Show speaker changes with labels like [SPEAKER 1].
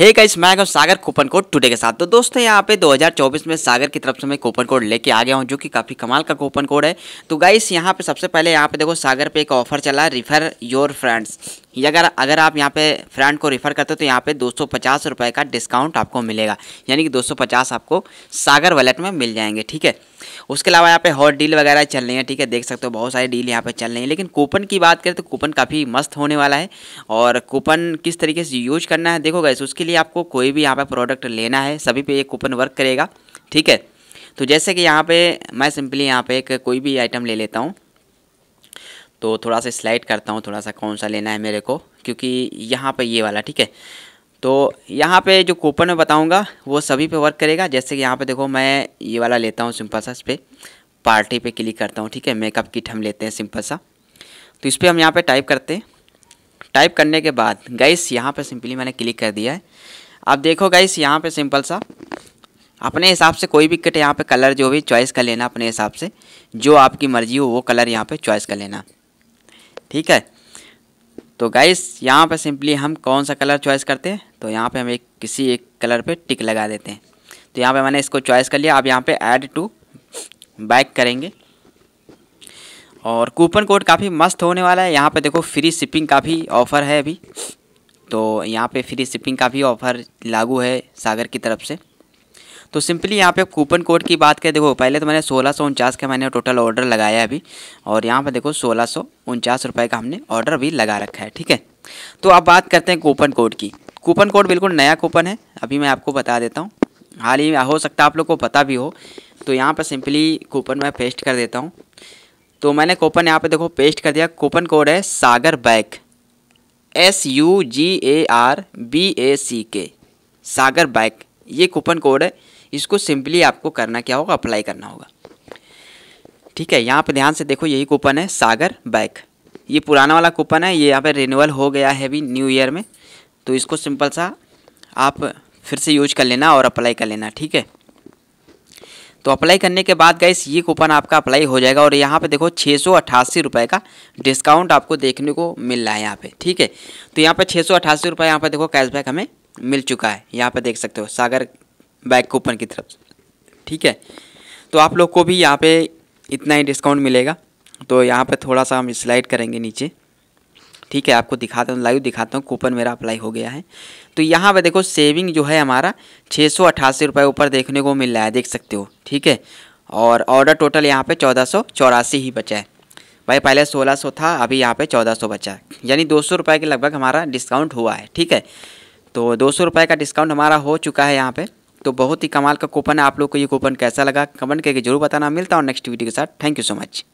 [SPEAKER 1] hey guys मैं हूं सागर coupon code today के साथ तो दोस्तों यहाँ पे 2024 में सागर की तरफ से मैं कूपन कोड लेके आ गया हूँ जो कि काफ़ी कमाल का कूपन कोड है तो गाइस यहाँ पे सबसे पहले यहाँ पे देखो सागर पे एक ऑफर चला है रिफ़र योर फ्रेंड्स ये अगर अगर आप यहाँ पे फ्रेंड को रिफ़र करते हो तो यहाँ पे दो रुपए का डिस्काउंट आपको मिलेगा यानी कि दो आपको सागर वैलेट में मिल जाएंगे ठीक है उसके अलावा यहाँ पे हॉट डील वगैरह चल रही है ठीक है देख सकते हो बहुत सारी डील यहाँ पे चल रही है लेकिन कूपन की बात करें तो कूपन काफ़ी मस्त होने वाला है और कूपन किस तरीके से यूज करना है देखो गैस उसके लिए आपको कोई भी यहाँ पर प्रोडक्ट लेना है सभी पे ये कूपन वर्क करेगा ठीक है तो जैसे कि यहाँ पे मैं सिंपली यहाँ पे एक कोई भी आइटम ले लेता हूँ तो थोड़ा सा स्लाइड करता हूँ थोड़ा सा कौन सा लेना है मेरे को क्योंकि यहाँ पे ये वाला ठीक है तो यहाँ पर जो कूपन मैं बताऊँगा वो सभी पर वर्क करेगा जैसे कि यहाँ पे देखो मैं ये वाला लेता हूँ सिंपल सा इस पर पार्टी पे क्लिक करता हूँ ठीक है मेकअप किट हम लेते हैं सिंपल सा तो इस पर हम यहाँ पे टाइप करते हैं टाइप करने के बाद गाइस यहाँ पर सिंपली मैंने क्लिक कर दिया है आप देखो गाइस यहाँ पर सिंपल सा अपने हिसाब से कोई भी किट यहाँ पे कलर जो भी चॉइस कर लेना अपने हिसाब से जो आपकी मर्जी हो वो कलर यहाँ पे चॉइस कर लेना ठीक है तो गाइस यहाँ पे सिंपली हम कौन सा कलर चॉइस करते हैं तो यहाँ पे हम एक किसी एक कलर पे टिक लगा देते हैं तो यहाँ पे मैंने इसको चॉइस कर लिया अब यहाँ पे ऐड टू बैक करेंगे और कूपन कोड काफ़ी मस्त होने वाला है यहाँ पे देखो फ्री शिपिंग का भी ऑफ़र है अभी तो यहाँ पे फ्री शिपिंग का भी ऑफ़र लागू है सागर की तरफ से तो सिंपली यहाँ पे कूपन कोड की बात करें देखो पहले तो मैंने सोलह सौ उनचास का मैंने टोटल ऑर्डर लगाया अभी और यहाँ पे देखो सोलह सौ उनचास रुपये का हमने ऑर्डर भी लगा रखा है ठीक है तो अब बात करते हैं कूपन कोड की कूपन कोड बिल्कुल नया कूपन है अभी मैं आपको बता देता हूँ हाल ही में हो सकता है आप लोग को पता भी हो तो यहाँ पर सिंपली कूपन मैं पेस्ट कर देता हूँ तो मैंने कूपन यहाँ पे देखो पेस्ट कर दिया कूपन कोड है Sagar back S U G A R B A C K Sagar back ये कूपन कोड है इसको सिंपली आपको करना क्या होगा अप्लाई करना होगा ठीक है यहाँ पे ध्यान से देखो यही कूपन है सागर बैक ये पुराना वाला कूपन है ये यहाँ पे रिन्यूअल हो गया है अभी न्यू ईयर में तो इसको सिंपल सा आप फिर से यूज कर लेना और अप्लाई कर लेना ठीक है तो अप्लाई करने के बाद गाइस ये कूपन आपका अप्लाई हो जाएगा और यहाँ पे देखो छः सौ अट्ठासी रुपये का डिस्काउंट आपको देखने को मिल रहा है यहाँ पे ठीक है तो यहाँ पे छः सौ अट्ठासी रुपये यहाँ पर देखो कैशबैक हमें मिल चुका है यहाँ पर देख सकते हो सागर बैक कूपन की तरफ ठीक है तो आप लोग को भी यहाँ पर इतना ही डिस्काउंट मिलेगा तो यहाँ पर थोड़ा सा हम स्लाइड करेंगे नीचे ठीक है आपको दिखाता हूँ लाइव दिखाता हूँ कूपन मेरा अप्लाई हो गया है तो यहाँ पर देखो सेविंग जो है हमारा छः सौ रुपये ऊपर देखने को मिल रहा है देख सकते हो ठीक है और ऑर्डर टोटल यहाँ पर चौदह सौ चौरासी ही बचा है भाई पहले सोलह सौ था अभी यहाँ पे चौदह सौ बचा है यानी दो सौ रुपये के लगभग हमारा डिस्काउंट हुआ है ठीक है तो दो सौ रुपये का डिस्काउंट हमारा हो चुका है यहाँ पे तो बहुत ही कमाल का कूपन है आप लोग को ये कूपन कैसा लगा कमेंट करके जरूर बताना मिलता हूँ नेक्स्ट वीडियो के साथ थैंक यू सो मच